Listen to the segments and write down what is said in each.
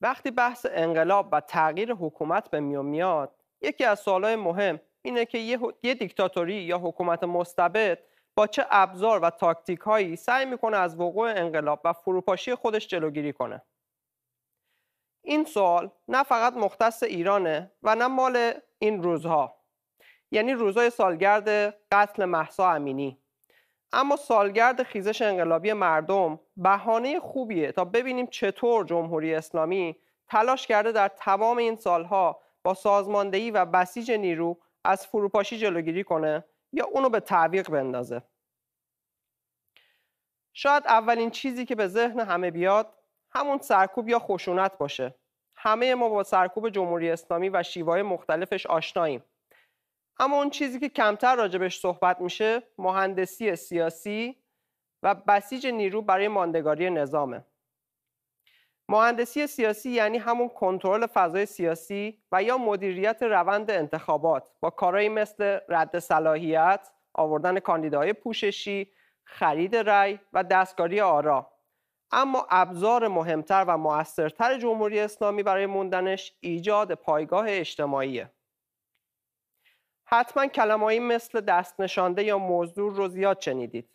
وقتی بحث انقلاب و تغییر حکومت به میان میاد یکی از سوالهای مهم اینه که یه, دیکتاتوری یا حکومت مستبد با چه ابزار و تاکتیک هایی سعی میکنه از وقوع انقلاب و فروپاشی خودش جلوگیری کنه این سوال نه فقط مختص ایرانه و نه مال این روزها یعنی روزهای سالگرد قتل محسا امینی اما سالگرد خیزش انقلابی مردم بهانه خوبیه تا ببینیم چطور جمهوری اسلامی تلاش کرده در تمام این سالها با سازماندهی و بسیج نیرو از فروپاشی جلوگیری کنه یا اونو به تعویق بندازه شاید اولین چیزی که به ذهن همه بیاد همون سرکوب یا خشونت باشه همه ما با سرکوب جمهوری اسلامی و شیوه مختلفش آشناییم اما اون چیزی که کمتر راجبش صحبت میشه مهندسی سیاسی و بسیج نیرو برای ماندگاری نظامه مهندسی سیاسی یعنی همون کنترل فضای سیاسی و یا مدیریت روند انتخابات با کارهایی مثل رد صلاحیت، آوردن کاندیداهای پوششی، خرید رأی و دستکاری آرا. اما ابزار مهمتر و موثرتر جمهوری اسلامی برای موندنش ایجاد پایگاه اجتماعیه. حتما کلمه‌ای مثل دست نشانده یا موضوع رو زیاد شنیدید.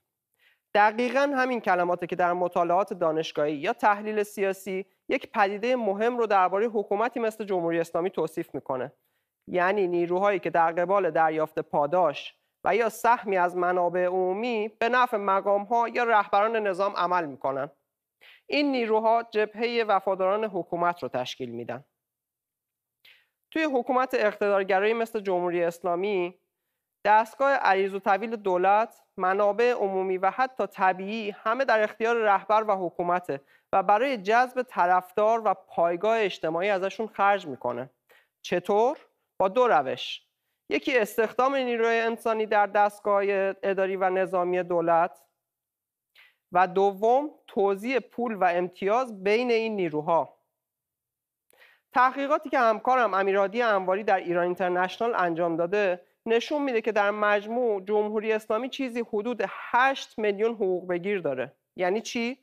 دقیقا همین کلماته که در مطالعات دانشگاهی یا تحلیل سیاسی یک پدیده مهم رو درباره حکومتی مثل جمهوری اسلامی توصیف میکنه یعنی نیروهایی که در قبال دریافت پاداش و یا سهمی از منابع عمومی به نفع مقام ها یا رهبران نظام عمل میکنن این نیروها جبهه وفاداران حکومت رو تشکیل میدن توی حکومت اقتدارگرایی مثل جمهوری اسلامی دستگاه عریض و طویل دولت منابع عمومی و حتی طبیعی همه در اختیار رهبر و حکومته و برای جذب طرفدار و پایگاه اجتماعی ازشون خرج میکنه چطور با دو روش یکی استخدام نیروی انسانی در دستگاه اداری و نظامی دولت و دوم توزیع پول و امتیاز بین این نیروها تحقیقاتی که همکارم امیرادی انواری در ایران اینترنشنال انجام داده نشون میده که در مجموع جمهوری اسلامی چیزی حدود 8 میلیون حقوق بگیر داره یعنی چی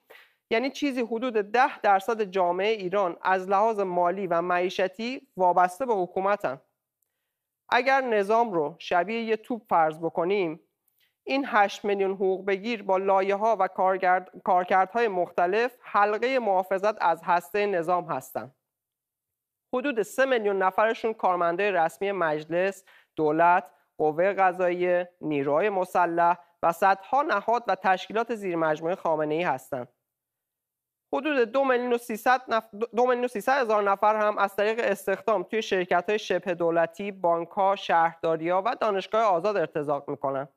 یعنی چیزی حدود 10 درصد جامعه ایران از لحاظ مالی و معیشتی وابسته به حکومتن اگر نظام رو شبیه یه توپ فرض بکنیم این 8 میلیون حقوق بگیر با لایه ها و کارکردهای مختلف حلقه محافظت از هسته نظام هستند حدود 3 میلیون نفرشون کارمنده رسمی مجلس، دولت، قوه قضاییه، نیروهای مسلح و صدها نهاد و تشکیلات زیرمجموعه خامنه ای هستند. حدود دو میلیون و هزار نفر هم از طریق استخدام توی شرکت های شبه دولتی، بانک ها، شهرداری ها و دانشگاه آزاد ارتزاق میکنن.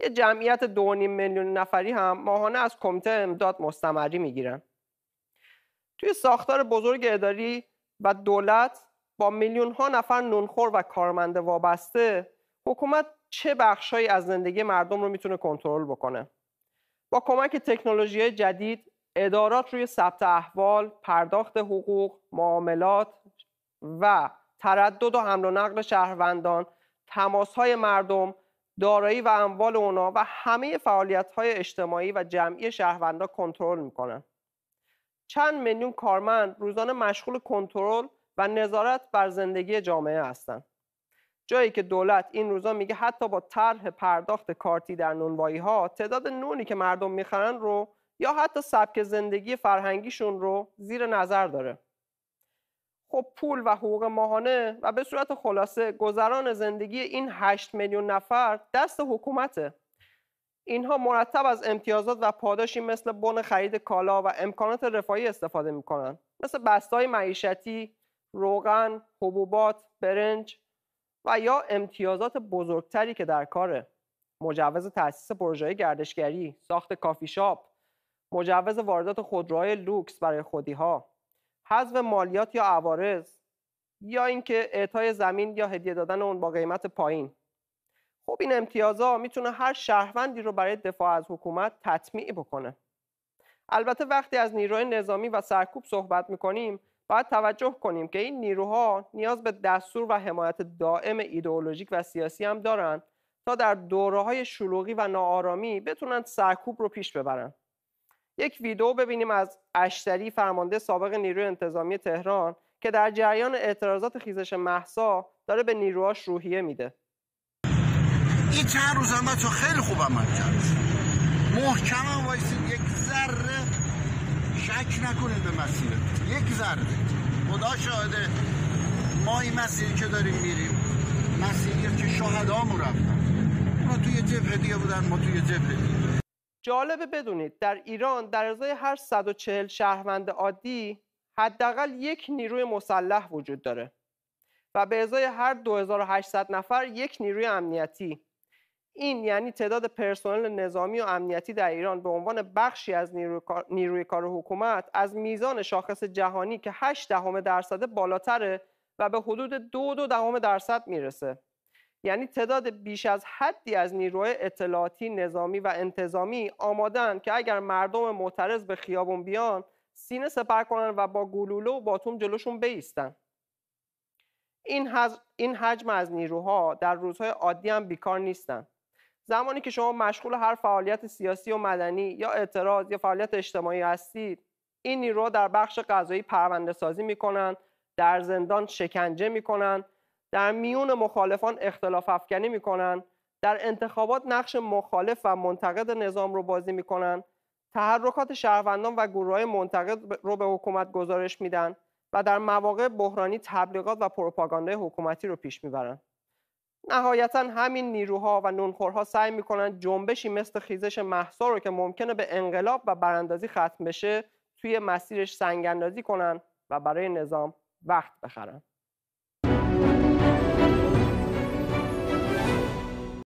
یه جمعیت دو میلیون نفری هم ماهانه از کمیته امداد مستمری میگیرن. توی ساختار بزرگ اداری و دولت با میلیون ها نفر نونخور و کارمند وابسته حکومت چه بخشهایی از زندگی مردم رو میتونه کنترل بکنه با کمک تکنولوژی جدید ادارات روی ثبت احوال، پرداخت حقوق، معاملات و تردد و حمل و نقل شهروندان، تماس های مردم، دارایی و اموال اونا و همه فعالیت های اجتماعی و جمعی شهروندان کنترل میکنن. چند میلیون کارمند روزانه مشغول کنترل و نظارت بر زندگی جامعه هستند جایی که دولت این روزا میگه حتی با طرح پرداخت کارتی در نونوایی ها تعداد نونی که مردم میخرن رو یا حتی سبک زندگی فرهنگیشون رو زیر نظر داره خب پول و حقوق ماهانه و به صورت خلاصه گذران زندگی این 8 میلیون نفر دست حکومته اینها مرتب از امتیازات و پاداشی مثل بن خرید کالا و امکانات رفاهی استفاده میکنند مثل بستهای معیشتی روغن حبوبات برنج و یا امتیازات بزرگتری که در کاره مجوز تأسیس پروژه گردشگری ساخت کافی شاپ مجوز واردات خودروهای لوکس برای خودیها، ها حذف مالیات یا عوارض یا اینکه اعطای زمین یا هدیه دادن اون با قیمت پایین خب این امتیازا میتونه هر شهروندی رو برای دفاع از حکومت تطمیع بکنه البته وقتی از نیروی نظامی و سرکوب صحبت میکنیم باید توجه کنیم که این نیروها نیاز به دستور و حمایت دائم ایدئولوژیک و سیاسی هم دارن تا در دوره های شلوغی و ناآرامی بتونن سرکوب رو پیش ببرن یک ویدیو ببینیم از اشتری فرمانده سابق نیروی انتظامی تهران که در جریان اعتراضات خیزش محسا داره به نیروهاش روحیه میده این چند روز هم بچه خیلی خوب عمل کرد محکم هم وایسید یک ذره شک نکنید به مسیره یک ذره خدا شاهده ما این مسیری که داریم میریم مسیری که شهدامون رفتن ما توی جبهه دیگه بودن ما توی جبهه دیگه جالبه بدونید در ایران در ازای هر 140 شهروند عادی حداقل یک نیروی مسلح وجود داره و به ازای هر 2800 نفر یک نیروی امنیتی این یعنی تعداد پرسنل نظامی و امنیتی در ایران به عنوان بخشی از نیروی کار حکومت از میزان شاخص جهانی که 8 دهم درصد بالاتره و به حدود دو دو دهم درصد میرسه یعنی تعداد بیش از حدی از نیروی اطلاعاتی نظامی و انتظامی آمادن که اگر مردم معترض به خیابون بیان سینه سپر کنن و با گلوله و باتوم جلوشون بیستن این, حجم از نیروها در روزهای عادی هم بیکار نیستن زمانی که شما مشغول هر فعالیت سیاسی و مدنی یا اعتراض یا فعالیت اجتماعی هستید این نیرو در بخش قضایی پرونده سازی کنند، در زندان شکنجه کنند در میون مخالفان اختلاف افکنی کنند، در انتخابات نقش مخالف و منتقد نظام رو بازی کنند تحرکات شهروندان و گروه های منتقد رو به حکومت گزارش میدن و در مواقع بحرانی تبلیغات و پروپاگاندای حکومتی رو پیش میبرند. نهایتا همین نیروها و نونخورها سعی میکنند جنبشی مثل خیزش محسا رو که ممکنه به انقلاب و براندازی ختم بشه توی مسیرش اندازی کنن و برای نظام وقت بخرن